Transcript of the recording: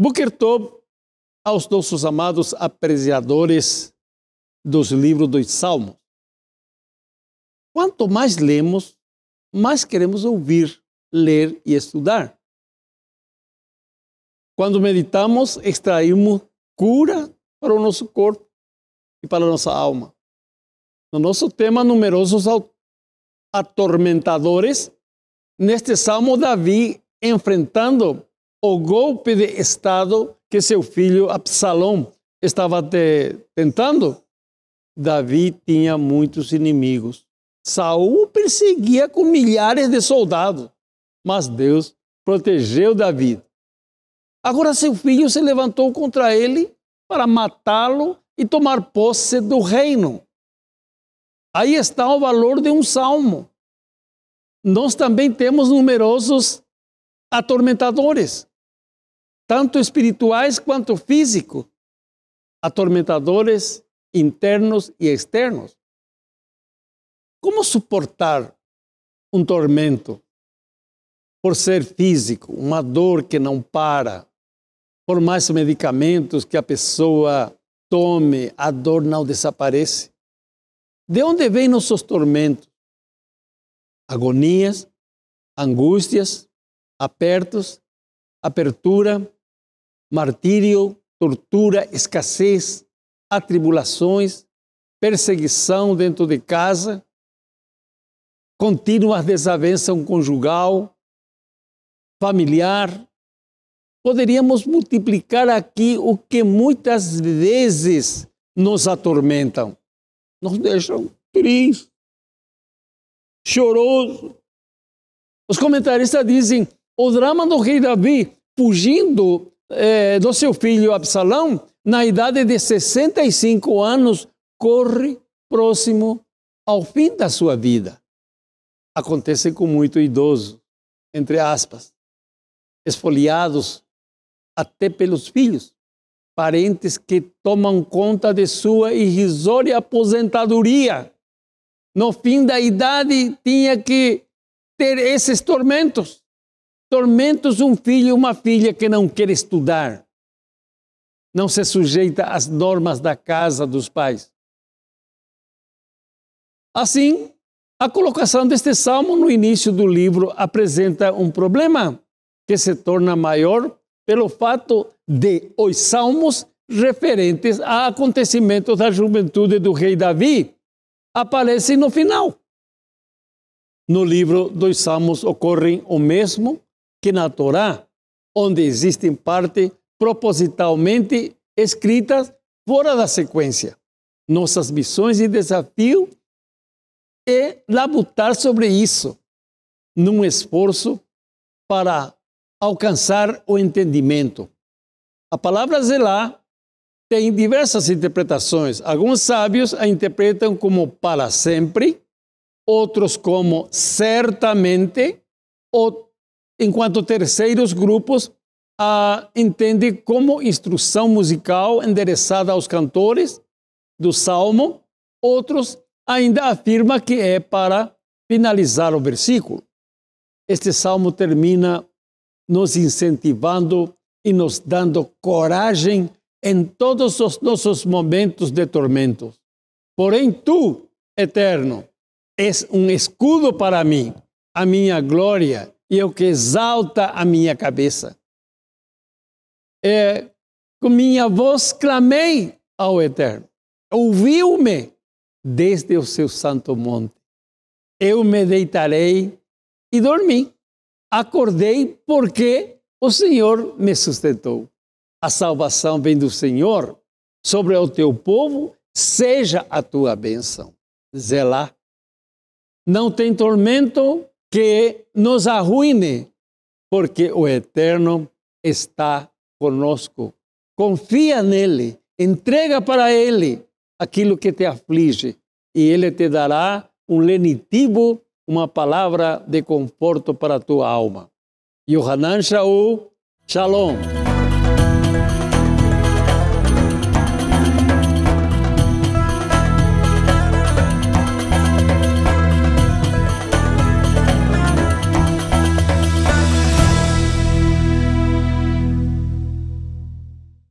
Booker aos nossos amados apreciadores dos livros dos Salmos. Quanto mais lemos, mais queremos ouvir, ler e estudar. Quando meditamos, extraímos cura para o nosso corpo e para a nossa alma. No nosso tema, numerosos atormentadores, neste salmo, Davi enfrentando o golpe de Estado que seu filho Absalom estava te tentando? Davi tinha muitos inimigos. Saul perseguia com milhares de soldados, mas Deus protegeu Davi. Agora seu filho se levantou contra ele para matá-lo e tomar posse do reino. Aí está o valor de um salmo. Nós também temos numerosos atormentadores tanto espirituais quanto físicos, atormentadores internos e externos. Como suportar um tormento por ser físico, uma dor que não para, por mais medicamentos que a pessoa tome, a dor não desaparece? De onde vêm nossos tormentos? Agonias, angústias, apertos, apertura, martírio, tortura, escassez, atribulações, perseguição dentro de casa, contínua desavença conjugal, familiar. Poderíamos multiplicar aqui o que muitas vezes nos atormentam, nos deixam tristes, chorosos. Os comentaristas dizem: o drama do rei Davi, fugindo eh, do seu filho Absalão, na idade de 65 anos, corre próximo ao fim da sua vida. Acontece com muito idoso, entre aspas, esfoliados até pelos filhos, parentes que tomam conta de sua irrisória aposentadoria. No fim da idade, tinha que ter esses tormentos. Tormentos um filho e uma filha que não quer estudar, não se sujeita às normas da casa dos pais. Assim, a colocação deste salmo no início do livro apresenta um problema que se torna maior pelo fato de os salmos referentes a acontecimentos da juventude do rei Davi aparecem no final. No livro dos Salmos ocorrem o mesmo que na Torá, onde existem partes propositalmente escritas fora da sequência. Nossas missões e desafio é labutar sobre isso, num esforço para alcançar o entendimento. A palavra Zelá tem diversas interpretações. Alguns sábios a interpretam como para sempre, outros como certamente, outros enquanto terceiros grupos ah, entende como instrução musical endereçada aos cantores do salmo, outros ainda afirma que é para finalizar o versículo. Este salmo termina nos incentivando e nos dando coragem em todos os nossos momentos de tormentos. Porém, tu, Eterno, és um escudo para mim, a minha glória e é o que exalta a minha cabeça. É, com minha voz clamei ao Eterno. Ouviu-me desde o seu santo monte. Eu me deitarei e dormi. Acordei porque o Senhor me sustentou. A salvação vem do Senhor. Sobre o teu povo seja a tua bênção. Zelá. Não tem tormento que nos arruine, porque o Eterno está conosco. Confia nele, entrega para ele aquilo que te aflige e ele te dará um lenitivo, uma palavra de conforto para a tua alma. Yohanan Shaul, Shalom.